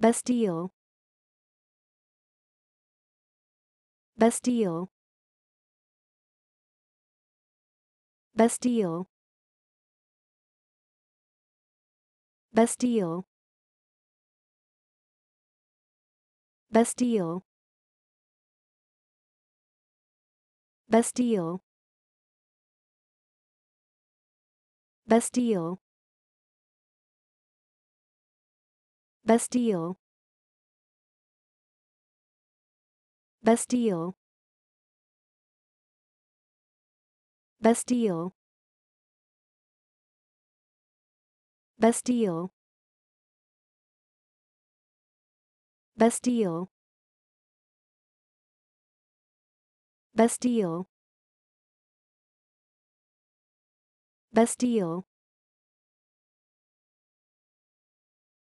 Bastille Bastille Bastille Bastille Bastille Bastille Bastille Bastille Bastille Bastille Bastille Bastille Bastille Bastille